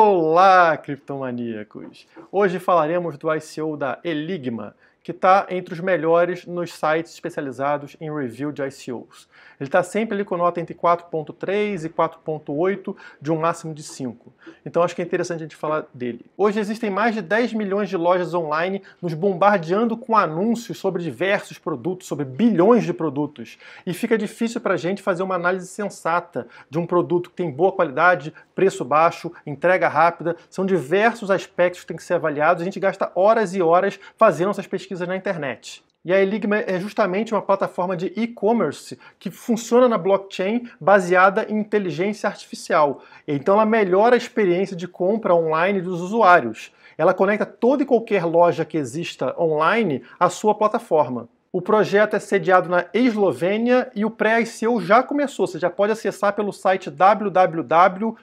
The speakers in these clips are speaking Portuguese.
Olá, criptomaníacos! Hoje falaremos do ICO da Eligma, que está entre os melhores nos sites especializados em review de ICOs. Ele está sempre ali com nota entre 4.3 e 4.8, de um máximo de 5. Então acho que é interessante a gente falar dele. Hoje existem mais de 10 milhões de lojas online nos bombardeando com anúncios sobre diversos produtos, sobre bilhões de produtos. E fica difícil para a gente fazer uma análise sensata de um produto que tem boa qualidade, preço baixo, entrega rápida. São diversos aspectos que têm que ser avaliados. A gente gasta horas e horas fazendo essas pesquisas pesquisas na internet. E a Enigma é justamente uma plataforma de e-commerce que funciona na blockchain baseada em inteligência artificial. Então ela melhora a experiência de compra online dos usuários. Ela conecta toda e qualquer loja que exista online à sua plataforma. O projeto é sediado na Eslovênia e o pré-ICO já começou. Você já pode acessar pelo site www.eligma.io.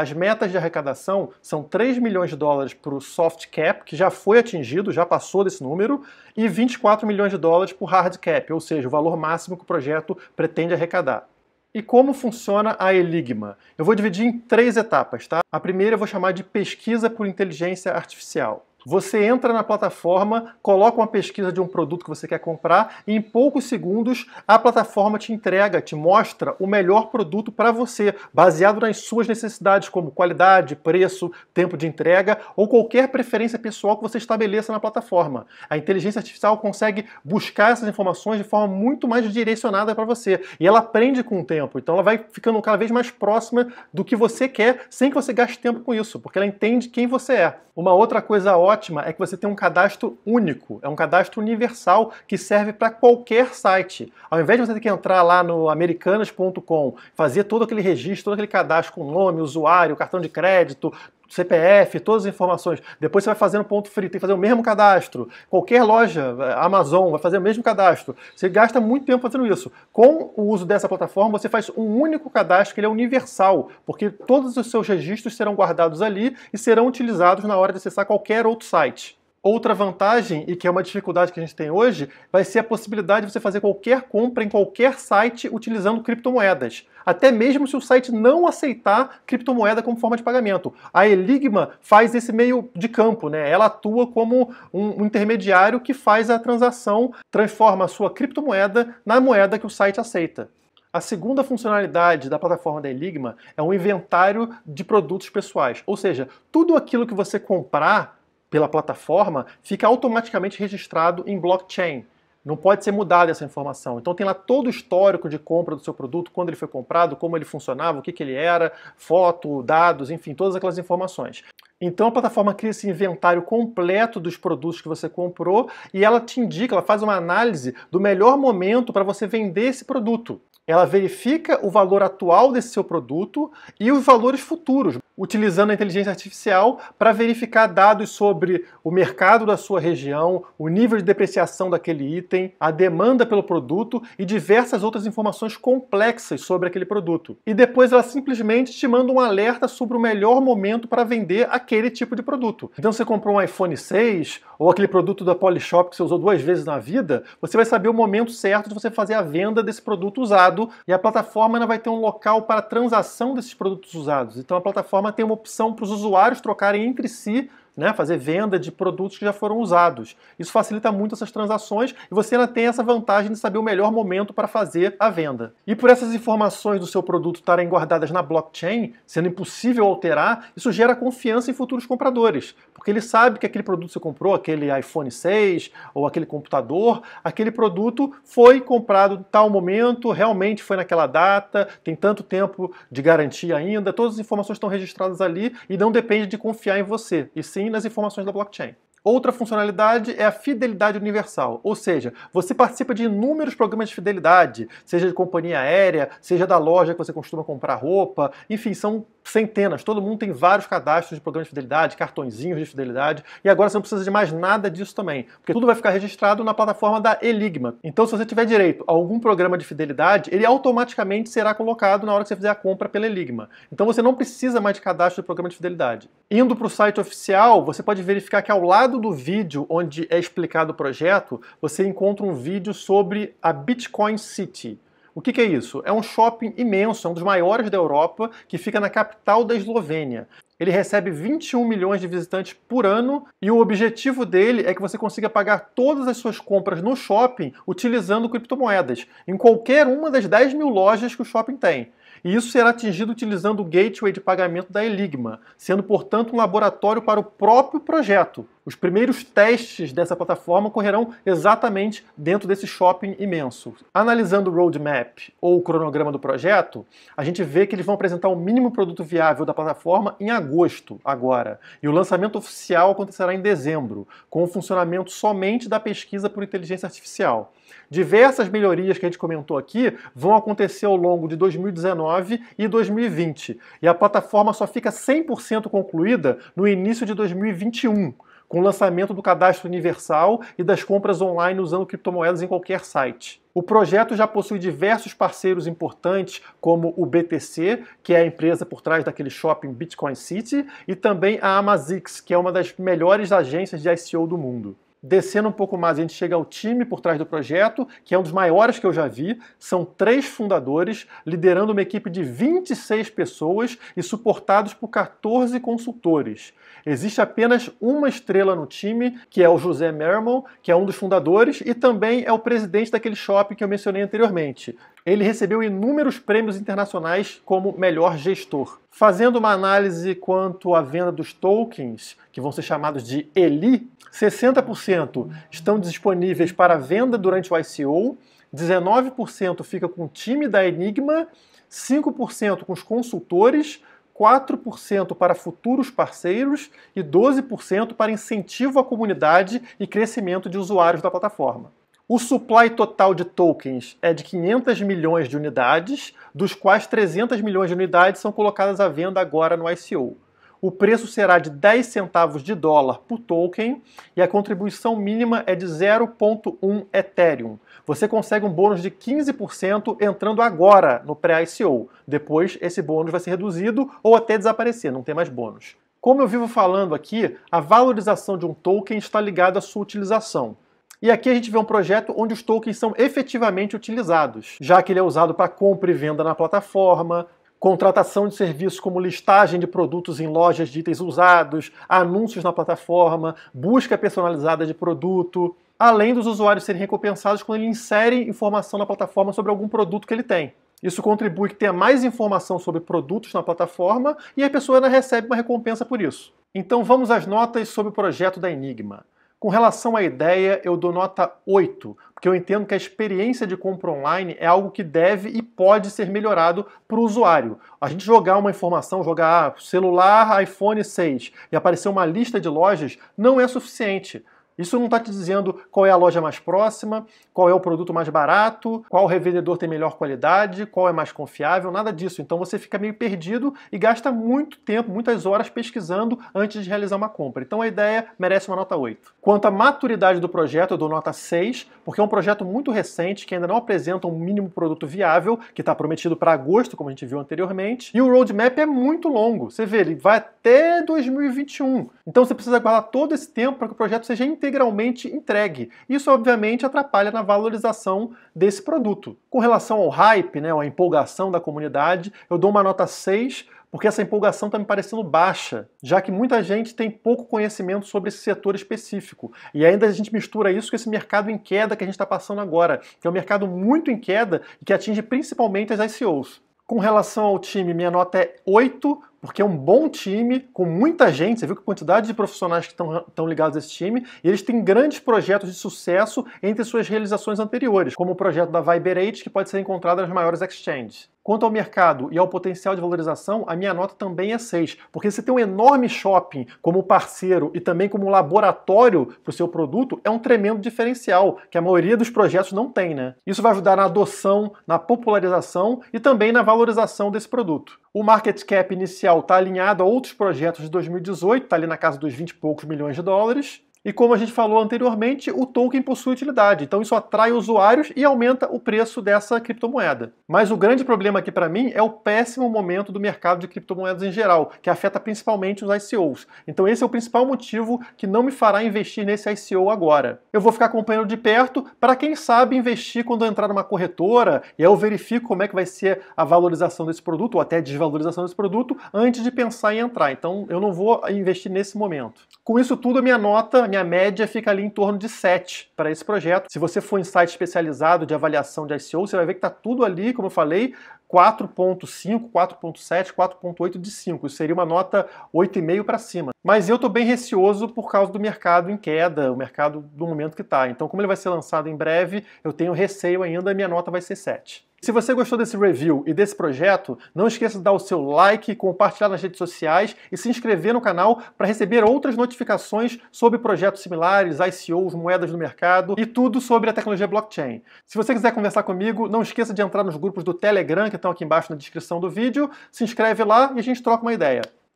As metas de arrecadação são 3 milhões de dólares para o soft cap, que já foi atingido, já passou desse número, e 24 milhões de dólares para o hard cap, ou seja, o valor máximo que o projeto pretende arrecadar. E como funciona a Eligma? Eu vou dividir em três etapas, tá? A primeira eu vou chamar de pesquisa por inteligência artificial. Você entra na plataforma, coloca uma pesquisa de um produto que você quer comprar e em poucos segundos a plataforma te entrega, te mostra o melhor produto para você, baseado nas suas necessidades, como qualidade, preço, tempo de entrega ou qualquer preferência pessoal que você estabeleça na plataforma. A inteligência artificial consegue buscar essas informações de forma muito mais direcionada para você e ela aprende com o tempo, então ela vai ficando cada vez mais próxima do que você quer sem que você gaste tempo com isso, porque ela entende quem você é. Uma outra coisa ótima ótima é que você tem um cadastro único, é um cadastro universal que serve para qualquer site. Ao invés de você ter que entrar lá no americanas.com, fazer todo aquele registro, todo aquele cadastro com nome, usuário, cartão de crédito, CPF, todas as informações. Depois você vai fazer um ponto frio, tem que fazer o mesmo cadastro. Qualquer loja, eh, Amazon, vai fazer o mesmo cadastro. Você gasta muito tempo fazendo isso. Com o uso dessa plataforma, você faz um único cadastro que ele é universal, porque todos os seus registros serão guardados ali e serão utilizados na hora de acessar qualquer outro site. Outra vantagem, e que é uma dificuldade que a gente tem hoje, vai ser a possibilidade de você fazer qualquer compra em qualquer site utilizando criptomoedas. Até mesmo se o site não aceitar criptomoeda como forma de pagamento. A Enigma faz esse meio de campo, né? Ela atua como um intermediário que faz a transação, transforma a sua criptomoeda na moeda que o site aceita. A segunda funcionalidade da plataforma da Enigma é um inventário de produtos pessoais, ou seja, tudo aquilo que você comprar pela plataforma fica automaticamente registrado em blockchain. Não pode ser mudada essa informação. Então tem lá todo o histórico de compra do seu produto, quando ele foi comprado, como ele funcionava, o que, que ele era, foto, dados, enfim, todas aquelas informações. Então a plataforma cria esse inventário completo dos produtos que você comprou e ela te indica, ela faz uma análise do melhor momento para você vender esse produto. Ela verifica o valor atual desse seu produto e os valores futuros utilizando a inteligência artificial para verificar dados sobre o mercado da sua região, o nível de depreciação daquele item, a demanda pelo produto e diversas outras informações complexas sobre aquele produto. E depois ela simplesmente te manda um alerta sobre o melhor momento para vender aquele tipo de produto. Então você comprou um iPhone 6 ou aquele produto da Polishop que você usou duas vezes na vida, você vai saber o momento certo de você fazer a venda desse produto usado e a plataforma vai ter um local para transação desses produtos usados. Então a plataforma plataforma tem uma opção para os usuários trocarem entre si né, fazer venda de produtos que já foram usados. Isso facilita muito essas transações e você ainda tem essa vantagem de saber o melhor momento para fazer a venda. E por essas informações do seu produto estarem guardadas na blockchain, sendo impossível alterar, isso gera confiança em futuros compradores, porque ele sabe que aquele produto que você comprou, aquele iPhone 6 ou aquele computador, aquele produto foi comprado em tal momento, realmente foi naquela data, tem tanto tempo de garantia ainda, todas as informações estão registradas ali e não depende de confiar em você, e sim sim nas informações da blockchain. Outra funcionalidade é a fidelidade universal, ou seja, você participa de inúmeros programas de fidelidade, seja de companhia aérea, seja da loja que você costuma comprar roupa, enfim, são centenas. Todo mundo tem vários cadastros de programas de fidelidade, cartõezinhos de fidelidade, e agora você não precisa de mais nada disso também, porque tudo vai ficar registrado na plataforma da Eligma. Então, se você tiver direito a algum programa de fidelidade, ele automaticamente será colocado na hora que você fizer a compra pela Eligma. Então, você não precisa mais de cadastro de programa de fidelidade. Indo para o site oficial, você pode verificar que ao lado lado do vídeo onde é explicado o projeto, você encontra um vídeo sobre a Bitcoin City. O que, que, é isso? É um shopping imenso, é um dos maiores da Europa, que fica na capital da Eslovênia. Ele recebe 21 milhões de visitantes por ano e o objetivo dele é que você consiga pagar todas as suas compras no shopping utilizando criptomoedas, em qualquer uma das 10 mil lojas que o shopping tem. E isso será atingido utilizando o gateway de pagamento da Eligma, sendo, portanto, um laboratório para o próprio projeto. Os primeiros testes dessa plataforma ocorrerão exatamente dentro desse shopping imenso. Analisando o roadmap ou o cronograma do projeto, a gente vê que eles vão apresentar o mínimo produto viável da plataforma em agosto, agora, e o lançamento oficial acontecerá em dezembro, com o funcionamento somente da pesquisa por inteligência artificial. Diversas melhorias que a gente comentou aqui vão acontecer ao longo de 2019 e 2020, e a plataforma só fica 100% concluída no início de 2021 com o lançamento do cadastro universal e das compras online usando criptomoedas em qualquer site. O projeto já possui diversos parceiros importantes, como o BTC, que é a empresa por trás daquele shopping Bitcoin City, e também a Amazix, que é uma das melhores agências de ICO do mundo. Descendo um pouco mais, a gente chega ao time por trás do projeto, que é um dos maiores que eu já vi. São três fundadores liderando uma equipe de 26 pessoas e suportados por 14 consultores. Existe apenas uma estrela no time, que é o José Mermon, que é um dos fundadores e também é o presidente daquele shopping que eu mencionei anteriormente. Ele recebeu inúmeros prêmios internacionais como melhor gestor. Fazendo uma análise quanto à venda dos tokens, que vão ser chamados de ELI, 60% estão disponíveis para venda durante o ICO, 19% fica com o time da Enigma, 5% com os consultores, 4% para futuros parceiros e 12% para incentivo à comunidade e crescimento de usuários da plataforma. O supply total de tokens é de 500 milhões de unidades, dos quais 300 milhões de unidades são colocadas à venda agora no ICO. O preço será de 10 centavos de dólar por token e a contribuição mínima é de 0.1 Ethereum. Você consegue um bônus de 15% entrando agora no pré-ICO. Depois, esse bônus vai ser reduzido ou até desaparecer, não tem mais bônus. Como eu vivo falando aqui, a valorização de um token está ligada à sua utilização. E aqui a gente vê um projeto onde os tokens são efetivamente utilizados, já que ele é usado para compra e venda na plataforma, contratação de serviços como listagem de produtos em lojas de itens usados, anúncios na plataforma, busca personalizada de produto, além dos usuários serem recompensados quando ele insere informação na plataforma sobre algum produto que ele tem. Isso contribui que tenha mais informação sobre produtos na plataforma e a pessoa ainda recebe uma recompensa por isso. Então vamos às notas sobre o projeto da Enigma. Com relação à ideia, eu dou nota 8, porque eu entendo que a experiência de compra online é algo que deve e pode ser melhorado para o usuário. A gente jogar uma informação, jogar ah, celular iPhone 6 e aparecer uma lista de lojas, não é suficiente. Isso não está te dizendo qual é a loja mais próxima, qual é o produto mais barato, qual revendedor tem melhor qualidade, qual é mais confiável, nada disso. Então você fica meio perdido e gasta muito tempo, muitas horas pesquisando antes de realizar uma compra. Então a ideia merece uma nota 8. Quanto à maturidade do projeto, eu dou nota 6, porque é um projeto muito recente que ainda não apresenta um mínimo produto viável, que está prometido para agosto, como a gente viu anteriormente. E o roadmap é muito longo. Você vê, ele vai até 2021. Então você precisa guardar todo esse tempo para que o projeto seja inteiro integralmente entregue. Isso, obviamente, atrapalha na valorização desse produto. Com relação ao hype, né, ou à empolgação da comunidade, eu dou uma nota 6 porque essa empolgação está me parecendo baixa, já que muita gente tem pouco conhecimento sobre esse setor específico. E ainda a gente mistura isso com esse mercado em queda que a gente está passando agora, que é um mercado muito em queda e que atinge principalmente as ICOs. Com relação ao time, minha nota é 8, porque é um bom time, com muita gente, você viu que quantidade de profissionais que estão ligados a esse time, e eles têm grandes projetos de sucesso entre suas realizações anteriores, como o projeto da Viberate, que pode ser encontrado nas maiores exchanges. Quanto ao mercado e ao potencial de valorização, a minha nota também é 6, porque se tem um enorme shopping como parceiro e também como laboratório para o seu produto, é um tremendo diferencial que a maioria dos projetos não tem, né? Isso vai ajudar na adoção, na popularização e também na valorização desse produto. O market cap inicial está alinhado a outros projetos de 2018, está ali na casa dos 20 e poucos milhões de dólares. E como a gente falou anteriormente, o token possui utilidade, então isso atrai usuários e aumenta o preço dessa criptomoeda. Mas o grande problema aqui para mim é o péssimo momento do mercado de criptomoedas em geral, que afeta principalmente os ICOs. Então esse é o principal motivo que não me fará investir nesse ICO agora. Eu vou ficar acompanhando de perto para quem sabe investir quando eu entrar numa corretora e eu verifico como é que vai ser a valorização desse produto ou até a desvalorização desse produto antes de pensar em entrar. Então eu não vou investir nesse momento. Com isso tudo, minha nota minha média fica ali em torno de 7 para esse projeto. Se você for em site especializado de avaliação de SEO, você vai ver que está tudo ali, como eu falei, 4.5, 4.7, 4.8 de 5. Isso seria uma nota 8,5 para cima. Mas eu estou bem receoso por causa do mercado em queda, o mercado do momento que está. Então, como ele vai ser lançado em breve, eu tenho receio ainda, minha nota vai ser 7. Se você gostou desse review e desse projeto, não esqueça de dar o seu like, compartilhar nas redes sociais e se inscrever no canal para receber outras notificações sobre projetos similares, ICOs, moedas do mercado e tudo sobre a tecnologia blockchain. Se você quiser conversar comigo, não esqueça de entrar nos grupos do Telegram que estão aqui embaixo na descrição do vídeo, se inscreve lá e a gente troca uma ideia.